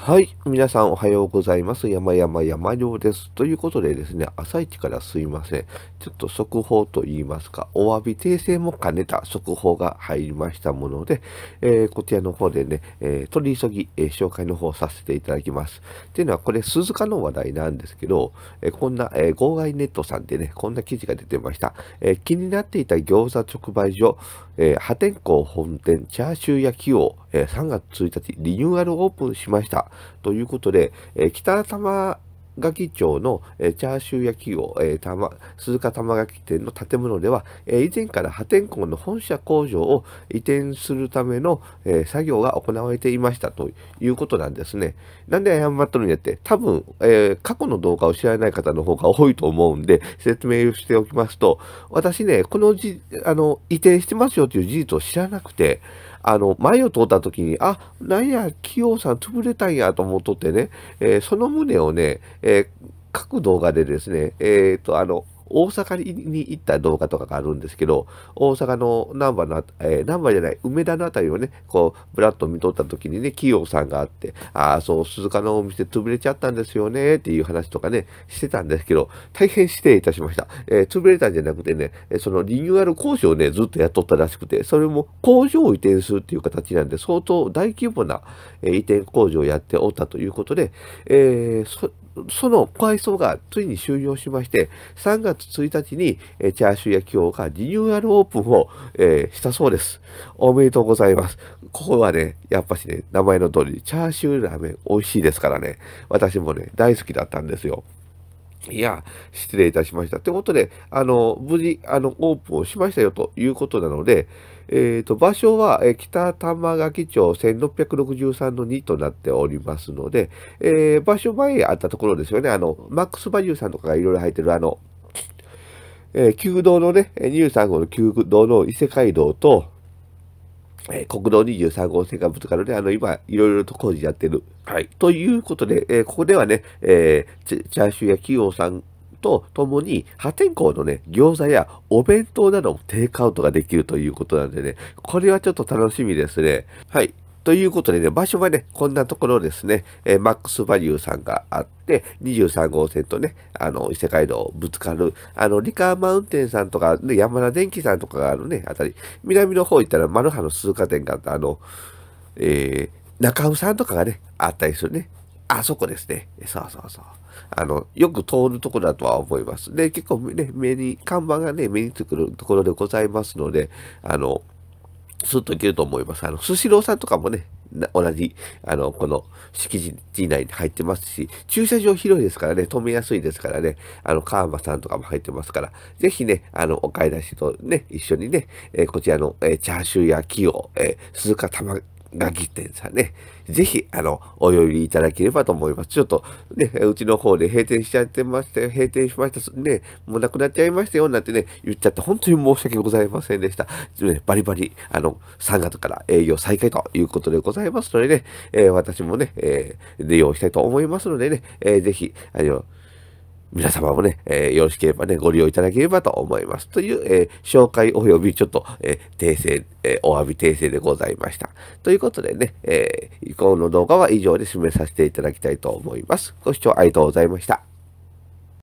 はい。皆さんおはようございます。山々山寮です。ということでですね、朝一からすいません。ちょっと速報と言いますか、お詫び訂正も兼ねた速報が入りましたもので、えー、こちらの方でね、えー、取り急ぎ、えー、紹介の方させていただきます。っていうのは、これ鈴鹿の話題なんですけど、えこんな、え号外ネットさんでね、こんな記事が出てました。え気になっていた餃子直売所、え破天荒本店チャーシュー焼きを3月1日リニューアルオープンしました。ということで、北玉垣町の、チャーシュー焼きを、鈴鹿玉垣店の建物では、以前から破天荒の本社工場を移転するための、作業が行われていましたということなんですね。なんで謝ったのにやって、多分、過去の動画を知らない方の方が多いと思うんで、説明しておきますと、私ね、このじ、あの、移転してますよという事実を知らなくて、あの、前を通った時に、あ、なんや、器用さん潰れたんやと思っとってね、えー、その旨をね、えー、各動画でですね、えっ、ー、と、あの、大阪に行った動画とかがあるんですけど、大阪の難波の、えー、難波じゃない、梅田のあたりをね、こう、ブラッと見とった時にね、企業さんがあって、ああ、そう、鈴鹿のお店潰れちゃったんですよね、っていう話とかね、してたんですけど、大変失礼いたしました。えー、潰れたんじゃなくてね、そのリニューアル工事をね、ずっとやっとったらしくて、それも工場を移転するっていう形なんで、相当大規模な、え移転工場をやっておったということで、えー、その改装がついに終了しまして、3月1日に、えチャーシュー焼き王がリニューアルオープンを、えー、したそうです。おめでとうございます。ここはね、やっぱしね、名前の通り、チャーシューラーメン美味しいですからね、私もね、大好きだったんですよ。いや、失礼いたしました。ということで、あの、無事、あの、オープンをしましたよということなので、えっ、ー、と、場所は、え北玉垣町1663の2となっておりますので、えー、場所前あったところですよね、あの、マックスバジューさんとかがいろいろ入ってる、あの、えー、旧道のね、23号の旧道の伊勢街道と、えー、国道23号線がぶつかるので、あの、今、いろいろと工事やってる。はい。ということで、えー、ここではね、えー、チャーシューや企業さんとともに、破天荒のね、餃子やお弁当などもテイクアウトができるということなんでね、これはちょっと楽しみですね。はい。ということでね、場所はね、こんなところですね、えー、マックスバリューさんがあって、23号線とね、あの、伊勢街道ぶつかる、あの、リカーマウンテンさんとか、ね、山田電機さんとかがあるね、あたり、南の方行ったら、マルハの鈴鹿店があった、あの、えー、中尾さんとかがね、あったりするね。あそこですね。そうそうそう。あの、よく通るとこだとは思います。で、結構ね、目に、看板がね、目につくるところでございますので、あの、スッといけると思います。あの、スシローさんとかもね、同じ、あの、この敷地内に入ってますし、駐車場広いですからね、止めやすいですからね、あの、川間さんとかも入ってますから、ぜひね、あの、お買い出しとね、一緒にね、えー、こちらの、えー、チャーシューやきを、えー、鈴鹿玉楽器店さんね、ぜひ、あの、お呼びいただければと思います。ちょっと、ね、うちの方で閉店しちゃってましたよ、閉店しました、ね、もうなくなっちゃいましたよ、なんてね、言っちゃって、本当に申し訳ございませんでした。ね、バリバリ、あの、3月から営業再開ということでございますのでね、えー、私もね、えー、利用したいと思いますのでね、えー、ぜひ、あの、皆様もね、えー、よろしければね、ご利用いただければと思います。という、えー、紹介及びちょっと、えー、訂正、えお詫び訂正でございました。ということでね、え以降の動画は以上で締めさせていただきたいと思います。ご視聴ありがとうございました。